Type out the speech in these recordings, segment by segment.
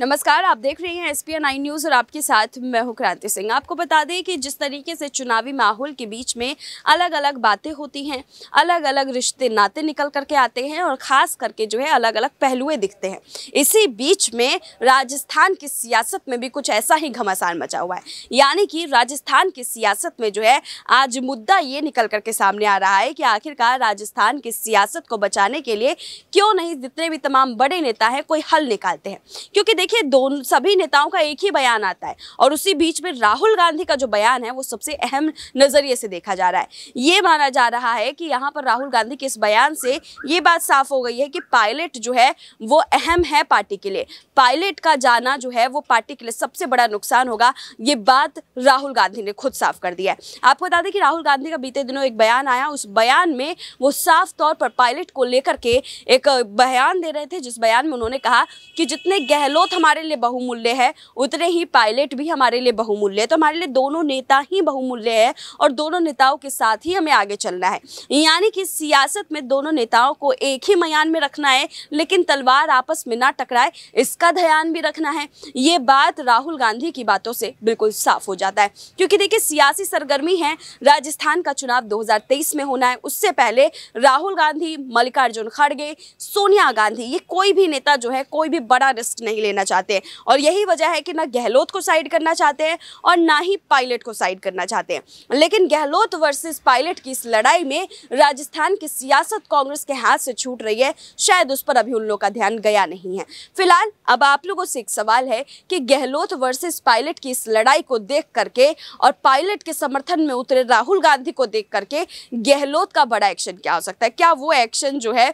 नमस्कार आप देख रहे हैं एस पी नाइन न्यूज़ और आपके साथ मैं हूं क्रांति सिंह आपको बता दें कि जिस तरीके से चुनावी माहौल के बीच में अलग अलग बातें होती हैं अलग अलग रिश्ते नाते निकल करके आते हैं और ख़ास करके जो है अलग अलग पहलुए दिखते हैं इसी बीच में राजस्थान की सियासत में भी कुछ ऐसा ही घमासान मचा हुआ है यानी कि राजस्थान की सियासत में जो है आज मुद्दा ये निकल करके सामने आ रहा है कि आखिरकार राजस्थान की सियासत को बचाने के लिए क्यों नहीं जितने भी तमाम बड़े नेता हैं कोई हल निकालते हैं क्योंकि देखिए दोनों सभी नेताओं का एक ही बयान आता है और उसी बीच में राहुल गांधी का जो बयान है वो सबसे अहम नज़रिए से देखा जा रहा है ये माना जा रहा है कि यहाँ पर राहुल गांधी के इस बयान से ये बात साफ हो गई है कि पायलट जो है वो अहम है पार्टी के लिए पायलट का जाना जो है वो पार्टी के लिए सबसे बड़ा नुकसान होगा ये बात राहुल गांधी ने खुद साफ कर दिया है आपको बता दें कि राहुल गांधी का बीते दिनों एक बयान आया उस बयान में वो साफ तौर पर पायलट को लेकर के एक बयान दे रहे थे जिस बयान में उन्होंने कहा कि जितने गहलोत हमारे लिए बहुमूल्य है उतने ही पायलट भी हमारे लिए बहुमूल्य है तो हमारे लिए दोनों नेता ही बहुमूल्य है और दोनों नेताओं के साथ ही हमें आगे चलना है यानी कि सियासत में दोनों नेताओं को एक ही मयान में रखना है लेकिन तलवार आपस में ना टकराए इसका ध्यान भी रखना है ये बात राहुल गांधी की बातों से बिल्कुल साफ हो जाता है क्योंकि देखिए सियासी सरगर्मी है राजस्थान का चुनाव दो में होना है उससे पहले राहुल गांधी मल्लिकार्जुन खड़गे सोनिया गांधी ये कोई भी नेता जो है कोई भी बड़ा रिस्क नहीं लेना करना चाहते हैं और यही वजह है कि ना गहलोत को साइड करना चाहते हैं और ना ही पायलट को साइड करना चाहते हैं लेकिन गहलोत वर्सेस पायलट की इस लड़ाई में राजस्थान की सियासत कांग्रेस के हाथ से छूट रही है शायद उस पर अभी उन लोगों का ध्यान गया नहीं है फिलहाल अब आप लोगों से एक सवाल है कि गहलोत वर्सेज पायलट की इस लड़ाई को देख करके और पायलट के समर्थन में उतरे राहुल गांधी को देख करके गहलोत का बड़ा एक्शन क्या हो सकता है क्या वो एक्शन जो है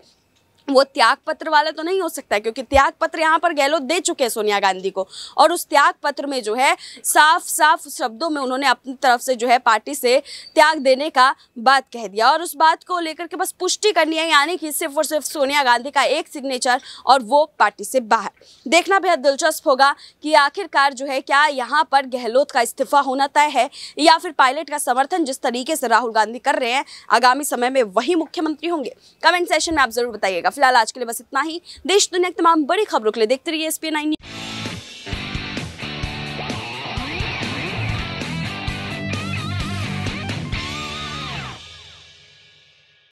वो त्याग पत्र वाला तो नहीं हो सकता क्योंकि त्याग पत्र यहाँ पर गहलोत दे चुके हैं सोनिया गांधी को और उस त्याग पत्र में जो है साफ साफ शब्दों में उन्होंने अपनी तरफ से जो है पार्टी से त्याग देने का बात कह दिया और उस बात को लेकर के बस पुष्टि करनी है यानी कि सिर्फ और सिर्फ सोनिया गांधी का एक सिग्नेचर और वो पार्टी से बाहर देखना बेहद दिलचस्प होगा कि आखिरकार जो है क्या यहाँ पर गहलोत का इस्तीफा होना तय है या फिर पायलट का समर्थन जिस तरीके से राहुल गांधी कर रहे हैं आगामी समय में वही मुख्यमंत्री होंगे कमेंट सेशन में आप जरूर बताइएगा फिलहाल आज के लिए बस इतना ही देश दुनिया की तमाम बड़ी खबरों के लिए देखते रहिए एस पी नाइन